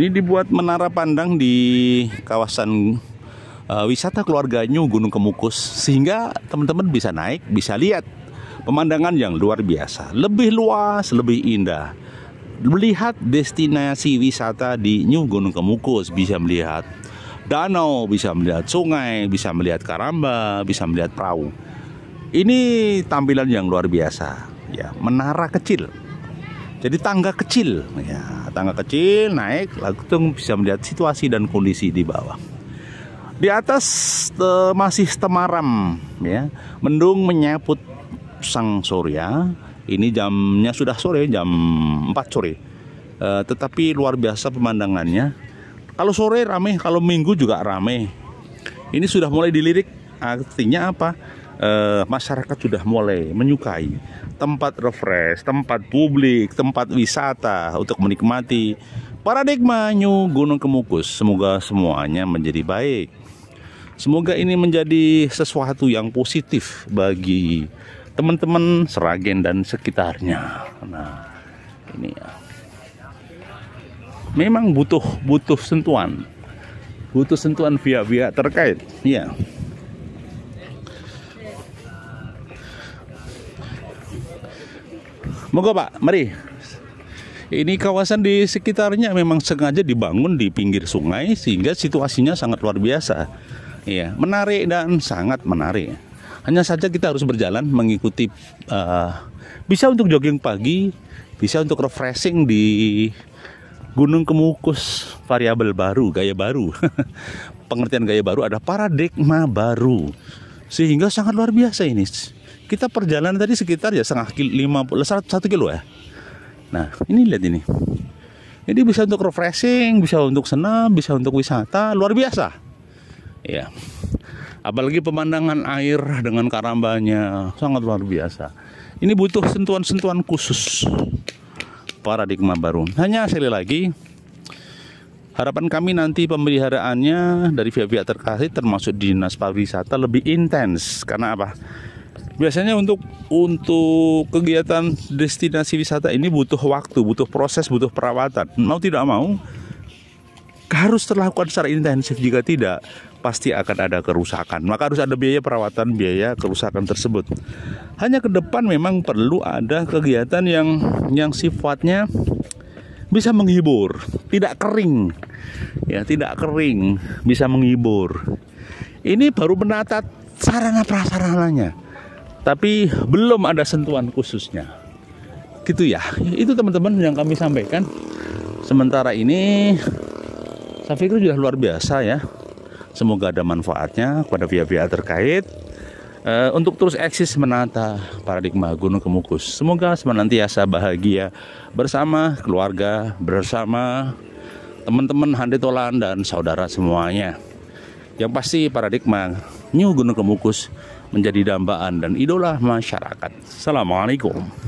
Ini dibuat menara pandang di kawasan uh, wisata keluarga New Gunung Kemukus sehingga teman-teman bisa naik, bisa lihat pemandangan yang luar biasa, lebih luas, lebih indah. Melihat destinasi wisata di New Gunung Kemukus bisa melihat danau, bisa melihat sungai, bisa melihat karamba, bisa melihat perahu. Ini tampilan yang luar biasa, ya, menara kecil jadi tangga kecil, ya, tangga kecil naik, lalu langsung bisa melihat situasi dan kondisi di bawah. Di atas te, masih temaram, ya, mendung menyaput sang surya. Ini jamnya sudah sore, jam 4 sore. E, tetapi luar biasa pemandangannya. Kalau sore rame, kalau minggu juga rame. Ini sudah mulai dilirik. Artinya apa? uh, masyarakat sudah mulai menyukai tempat refresh, tempat publik, tempat wisata untuk menikmati paradigma New Gunung Kemukus. Semoga semuanya menjadi baik. Semoga ini menjadi sesuatu yang positif bagi teman-teman Seragen dan sekitarnya. Nah, ini ya. Memang butuh butuh sentuhan. Butuh sentuhan via-via terkait. Ya. Monggo Pak, mari. Ini kawasan di sekitarnya memang sengaja dibangun di pinggir sungai sehingga situasinya sangat luar biasa. Iya, menarik dan sangat menarik. Hanya saja kita harus berjalan mengikuti uh, bisa untuk jogging pagi, bisa untuk refreshing di Gunung Kemukus variabel baru, gaya baru. Pengertian gaya baru ada paradigma baru. Sehingga sangat luar biasa ini kita perjalanan tadi sekitar ya setengah kilo, lima puluh, satu kilo ya. Nah, ini lihat ini. Jadi bisa untuk refreshing, bisa untuk senam, bisa untuk wisata, luar biasa. Ya. Apalagi pemandangan air dengan karambanya sangat luar biasa. Ini butuh sentuhan-sentuhan khusus paradigma baru. Hanya sekali lagi Harapan kami nanti pemeliharaannya dari pihak-pihak terkait termasuk dinas pariwisata lebih intens karena apa? biasanya untuk untuk kegiatan destinasi wisata ini butuh waktu, butuh proses, butuh perawatan. Mau tidak mau harus terlakukan secara intensif. Jika tidak, pasti akan ada kerusakan. Maka harus ada biaya perawatan, biaya kerusakan tersebut. Hanya ke depan memang perlu ada kegiatan yang yang sifatnya bisa menghibur, tidak kering. Ya, tidak kering, bisa menghibur. Ini baru menata sarana prasarananya tapi belum ada sentuhan khususnya. Gitu ya. Itu teman-teman yang kami sampaikan. Sementara ini saya pikir sudah luar biasa ya. Semoga ada manfaatnya kepada pihak-pihak terkait uh, untuk terus eksis menata paradigma Gunung Kemukus. Semoga senantiasa bahagia bersama keluarga, bersama teman-teman Handi Tolan dan saudara semuanya. Yang pasti paradigma New Gunung Kemukus menjadi dambaan dan idola masyarakat. Assalamualaikum.